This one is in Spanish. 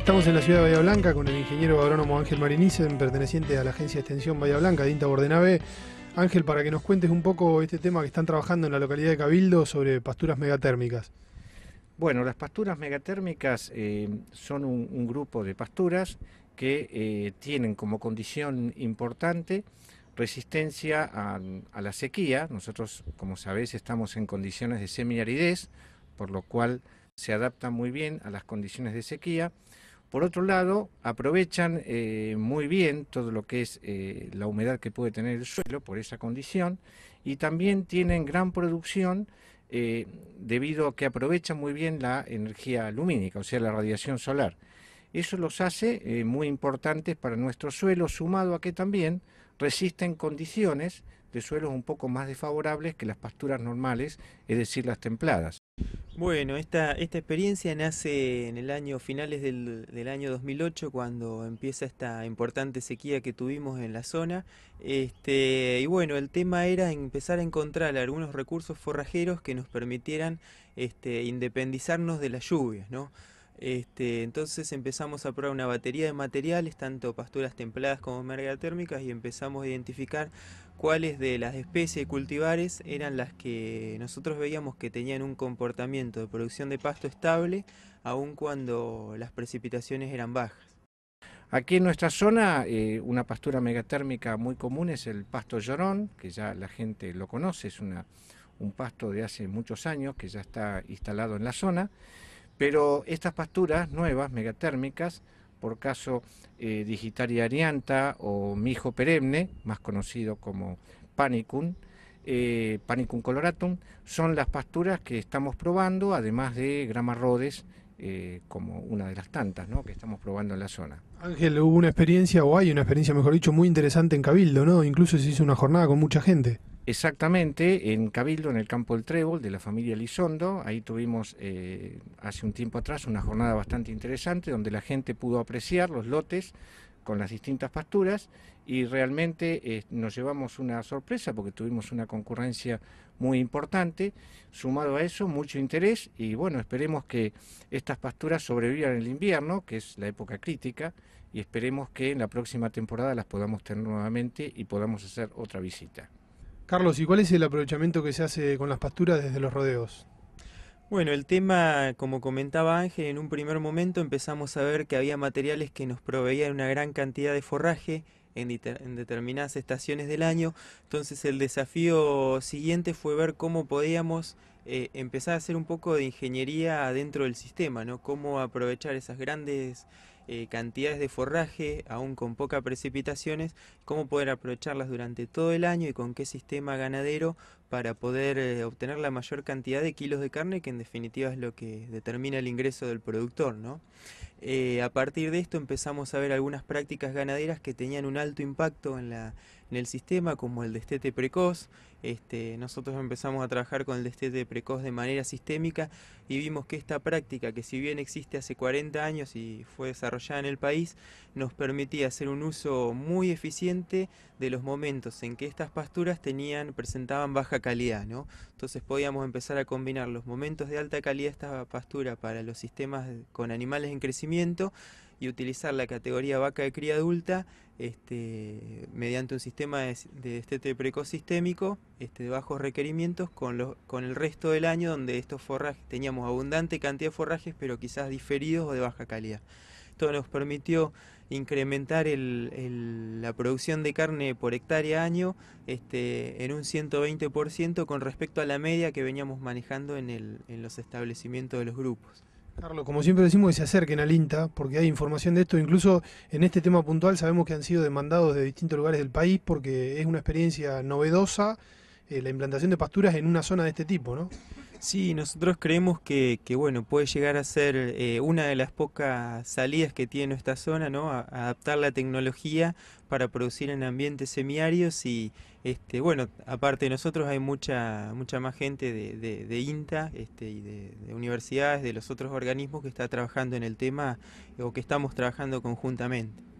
Estamos en la ciudad de Bahía Blanca con el ingeniero agrónomo Ángel Marinicen, perteneciente a la agencia de extensión Bahía Blanca, de Inta Ángel, para que nos cuentes un poco este tema que están trabajando en la localidad de Cabildo sobre pasturas megatérmicas. Bueno, las pasturas megatérmicas eh, son un, grupo de pasturas que eh, tienen como condición importante resistencia a, la sequía. Nosotros, como sabéis, estamos en condiciones de semiaridez, por lo cual se adaptan muy bien a las condiciones de sequía por otro lado, aprovechan eh, muy bien todo lo que es eh, la humedad que puede tener el suelo por esa condición y también tienen gran producción eh, debido a que aprovechan muy bien la energía lumínica, o sea, la radiación solar. Eso los hace muy importantes para nuestro suelo, sumado a que también resisten condiciones de suelos un poco más desfavorables que las pasturas normales, es decir, las templadas. Bueno, esta, esta experiencia nace en el año finales del, año 2008 cuando empieza esta importante sequía que tuvimos en la zona. Este, y bueno, el tema era empezar a encontrar algunos recursos forrajeros que nos permitieran este, independizarnos de las lluvias, ¿no? Este, entonces empezamos a probar una batería de materiales, tanto pasturas templadas como merga y empezamos a identificar cuáles de las especies cultivares eran las que nosotros veíamos que tenían un comportamiento de producción de pasto estable, aun cuando las precipitaciones eran bajas. Aquí en nuestra zona, eh, una pastura megatérmica muy común es el pasto llorón, que ya la gente lo conoce, es un pasto de hace muchos años que ya está instalado en la zona, pero estas pasturas nuevas, megatérmicas, por caso eh, Digitaria Arianta o Mijo peremne, más conocido como Panicum, eh, Panicum coloratum, son las pasturas que estamos probando, además de Gramarrodes, eh, como una de las tantas que estamos probando en la zona. Ángel, hubo una experiencia, o hay una experiencia, mejor dicho, muy interesante en Cabildo, ¿no? Incluso se hizo una jornada con mucha gente. Exactamente, en Cabildo, en el campo del Trébol, de la familia Lizondo, Ahí tuvimos eh, hace un tiempo atrás una jornada bastante interesante donde la gente pudo apreciar los lotes con las distintas pasturas y realmente eh, nos llevamos una sorpresa porque tuvimos una concurrencia muy importante, sumado a eso mucho interés y bueno, esperemos que estas pasturas sobrevivan el invierno, que es la época crítica, y esperemos que en la próxima temporada las podamos tener nuevamente y podamos hacer otra visita. Carlos, ¿y cuál es el aprovechamiento que se hace con las pasturas desde los rodeos? Bueno, el tema, como comentaba Ángel, en un primer momento empezamos a ver que había materiales que nos proveían una gran cantidad de forraje en, determinadas estaciones del año. Entonces el desafío siguiente fue ver cómo podíamos eh, empezar a hacer un poco de ingeniería dentro del sistema, ¿no? Cómo aprovechar esas grandes eh, cantidades de forraje, aún con pocas precipitaciones, cómo poder aprovecharlas durante todo el año y con qué sistema ganadero para poder eh, obtener la mayor cantidad de kilos de carne, que en definitiva es lo que determina el ingreso del productor, ¿no? Eh, a partir de esto empezamos a ver algunas prácticas ganaderas que tenían un alto impacto en, en el sistema, como el destete precoz. Este, nosotros empezamos a trabajar con el destete precoz de manera sistémica y vimos que esta práctica, que si bien existe hace 40 años y fue desarrollada en el país, nos permitía hacer un uso muy eficiente de los momentos en que estas pasturas tenían, presentaban baja calidad. ¿no? Entonces podíamos empezar a combinar los momentos de alta calidad de esta pastura para los sistemas con animales en crecimiento y utilizar la categoría vaca de cría adulta este, mediante un sistema de, destete preecosistémico este, de bajos requerimientos con, el resto del año donde estos forrajes teníamos abundante cantidad de forrajes pero quizás diferidos o de baja calidad. Esto nos permitió incrementar la producción de carne por hectárea año este, en un 120% con respecto a la media que veníamos manejando en los establecimientos de los grupos. Carlos, como siempre decimos, que se acerquen al INTA, porque hay información de esto. Incluso en este tema puntual sabemos que han sido demandados de distintos lugares del país, porque es una experiencia novedosa eh, la implantación de pasturas en una zona de este tipo, ¿no? Sí, nosotros creemos que, que bueno, puede llegar a ser eh, una de las pocas salidas que tiene esta zona, ¿no? adaptar la tecnología para producir en ambientes semiarios y, este, bueno, aparte de nosotros hay mucha, mucha más gente de, de, INTA este, y de, de, universidades, de los otros organismos que está trabajando en el tema eh, o que estamos trabajando conjuntamente.